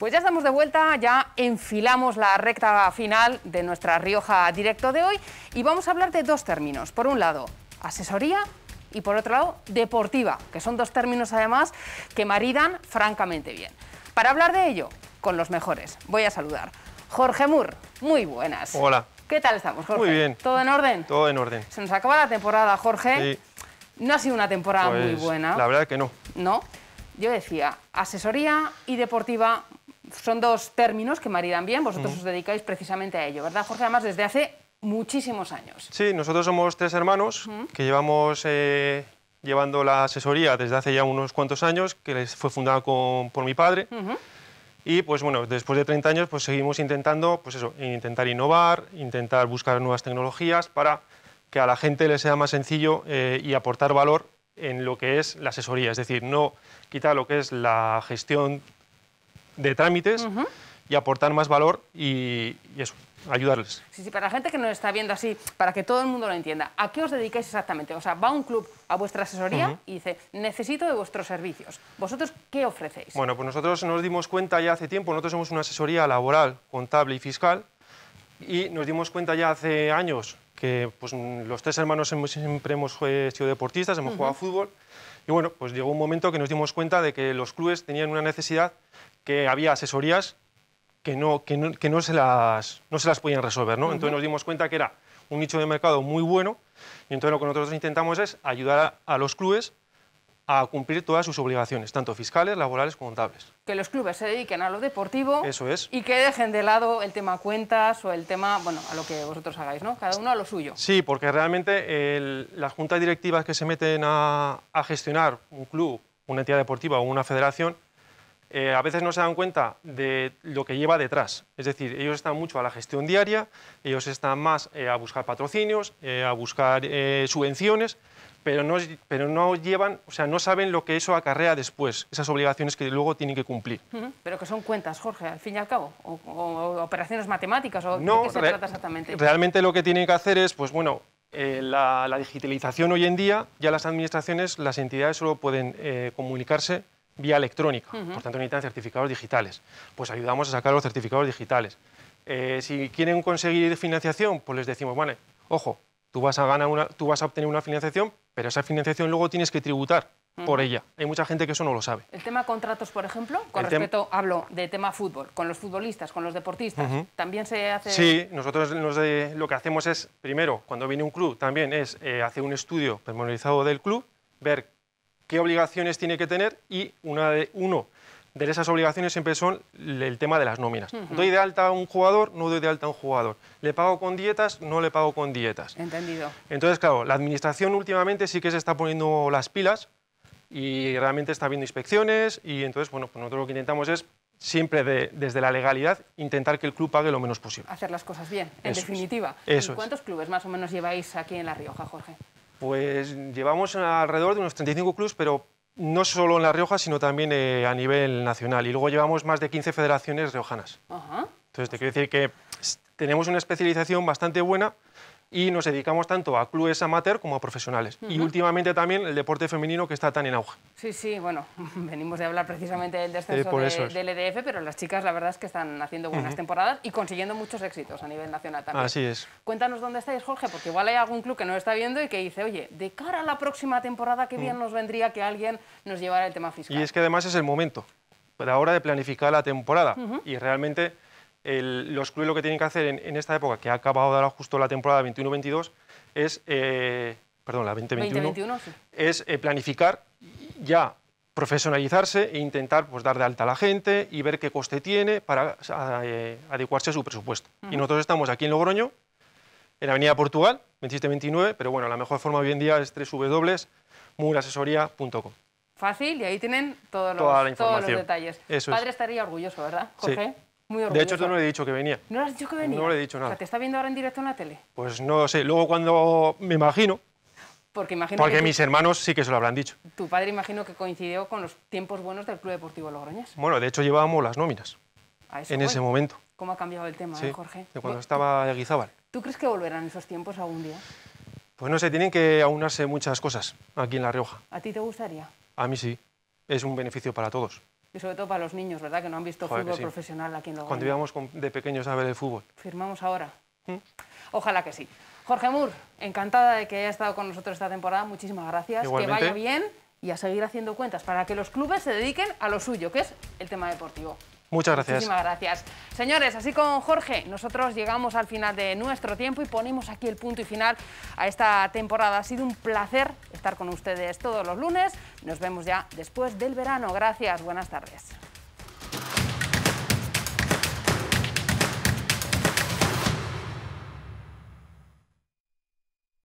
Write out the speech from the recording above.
Pues ya estamos de vuelta, ya enfilamos la recta final de nuestra Rioja Directo de hoy y vamos a hablar de dos términos. Por un lado, asesoría y por otro lado, deportiva, que son dos términos además que maridan francamente bien. Para hablar de ello, con los mejores, voy a saludar. Jorge Mur, muy buenas. Hola. ¿Qué tal estamos, Jorge? Muy bien. ¿Todo en orden? Todo en orden. Se nos acaba la temporada, Jorge. Sí. No ha sido una temporada muy pues, buena. La verdad que no. No. Yo decía, asesoría y deportiva son dos términos que maridan bien, vosotros os dedicáis precisamente a ello, ¿verdad, Jorge? Además, desde hace muchísimos años. Sí, nosotros somos tres hermanos que llevamos eh, llevando la asesoría desde hace ya unos cuantos años, que fue fundada por mi padre. Y pues bueno, después de 30 años pues seguimos intentando, pues eso, intentar innovar, intentar buscar nuevas tecnologías para que a la gente le sea más sencillo eh, y aportar valor en lo que es la asesoría, es decir, no quitar lo que es la gestión de trámites y aportar más valor y, eso, ayudarles. Sí, sí, para la gente que nos está viendo así, para que todo el mundo lo entienda, ¿a qué os dedicáis exactamente? O sea, va un club a vuestra asesoría y dice, necesito de vuestros servicios. ¿Vosotros qué ofrecéis? Bueno, pues nosotros nos dimos cuenta ya hace tiempo, nosotros somos una asesoría laboral, contable y fiscal, y nos dimos cuenta ya hace años que pues, mm, los tres hermanos siempre hemos eh, sido deportistas, hemos jugado a fútbol. Y bueno, pues llegó un momento que nos dimos cuenta de que los clubes tenían una necesidad que había asesorías que no, se, las, no podían resolver. ¿no? Entonces nos dimos cuenta que era un nicho de mercado muy bueno y entonces lo que nosotros intentamos es ayudar a los clubes a cumplir todas sus obligaciones, tanto fiscales, laborales como contables. Que los clubes se dediquen a lo deportivo. Eso es. Y que dejen de lado el tema cuentas o el tema, bueno, a lo que vosotros hagáis, ¿no? Cada uno a lo suyo. Sí, porque realmente las juntas directivas que se meten a gestionar un club, una entidad deportiva o una federación eh, a veces no se dan cuenta de lo que lleva detrás. Es decir, ellos están mucho a la gestión diaria, ellos están más eh, a buscar patrocinios, eh, a buscar subvenciones, pero no, pero no llevan, o sea, no saben lo que eso acarrea después, esas obligaciones que luego tienen que cumplir. Pero que son cuentas, Jorge, al fin y al cabo, o, operaciones matemáticas, o de qué se trata exactamente. Realmente lo que tienen que hacer es, pues bueno, la, digitalización hoy en día, ya las administraciones, las entidades solo pueden comunicarse vía electrónica, por tanto necesitan certificados digitales. Pues ayudamos a sacar los certificados digitales. Eh, si quieren conseguir financiación, pues les decimos, bueno, ojo, tú vas a, ganar una, tú vas a obtener una financiación, pero esa financiación luego tienes que tributar por ella. Hay mucha gente que eso no lo sabe. El tema contratos, por ejemplo, con respecto, hablo de tema fútbol, con los futbolistas, con los deportistas, ¿también se hace...? Sí, nosotros nos eh, lo que hacemos es, primero, cuando viene un club, también es eh, hacer un estudio personalizado del club, ver qué obligaciones tiene que tener y una de, uno de esas obligaciones siempre son el tema de las nóminas. Doy de alta a un jugador, no doy de alta a un jugador. Le pago con dietas, no le pago con dietas. Entendido. Entonces, claro, la administración últimamente sí que se está poniendo las pilas y realmente está habiendo inspecciones y entonces, bueno, pues nosotros lo que intentamos es siempre desde la legalidad intentar que el club pague lo menos posible. Hacer las cosas bien, en definitiva. ¿Cuántos clubes más o menos lleváis aquí en La Rioja, Jorge? Pues llevamos alrededor de unos 35 clubes, pero no solo en La Rioja, sino también eh, a nivel nacional. Y luego llevamos más de 15 federaciones riojanas. Ajá. Entonces, te quiero decir que tenemos una especialización bastante buena y nos dedicamos tanto a clubes amateur como a profesionales. Y últimamente también el deporte femenino que está tan en auge. Sí, sí, bueno, venimos de hablar precisamente del eh, descenso del EDF, pero las chicas la verdad es que están haciendo buenas temporadas y consiguiendo muchos éxitos a nivel nacional también. Así es. Cuéntanos dónde estáis, Jorge, porque igual hay algún club que nos está viendo y que dice, oye, de cara a la próxima temporada, qué bien nos vendría que alguien nos llevara el tema fiscal. Y es que además es el momento, la ahora de planificar la temporada. Y realmente los clubes lo que tienen que hacer en, esta época, que ha acabado de dar justo la temporada 21-22, es, eh, perdón, la 2021, es eh, planificar ya profesionalizarse e intentar pues, dar de alta a la gente y ver qué coste tiene para eh, adecuarse a su presupuesto. Y nosotros estamos aquí en Logroño, en la Avenida Portugal, 29, pero bueno, la mejor forma hoy en día es www.murasesoría.com. Fácil, y ahí tienen todos los, detalles. El Padre estaría orgulloso, ¿verdad, Jorge? De hecho, yo no le he dicho que venía. ¿No le has dicho que venía? No le he dicho nada. ¿te está viendo ahora en directo en la tele? Pues no sé. Luego cuando me imagino... Porque mis hermanos sí que se lo habrán dicho. Tu padre imagino que coincidió con los tiempos buenos del Club Deportivo Logroñés. Bueno, de hecho llevábamos las nóminas en ese momento. ¿Cómo ha cambiado el tema, eh, Jorge? De cuando estaba Guizábal. ¿Tú crees que volverán esos tiempos algún día? Pues no sé, tienen que aunarse muchas cosas aquí en La Rioja. ¿A ti te gustaría? A mí sí. Es un beneficio para todos. Y sobre todo para los niños, ¿verdad? Que no han visto fútbol profesional aquí en Logroño. Cuando íbamos de pequeños a ver el fútbol. Firmamos ahora. ¿Mm? Ojalá que sí. Jorge Mur, encantada de que haya estado con nosotros esta temporada. Muchísimas gracias. Que vaya bien y a seguir haciendo cuentas para que los clubes se dediquen a lo suyo, que es el tema deportivo. Muchas gracias. Muchísimas gracias. Señores, así con Jorge, nosotros llegamos al final de nuestro tiempo y ponemos aquí el punto y final a esta temporada. Ha sido un placer estar con ustedes todos los lunes. Nos vemos ya después del verano. Gracias, buenas tardes.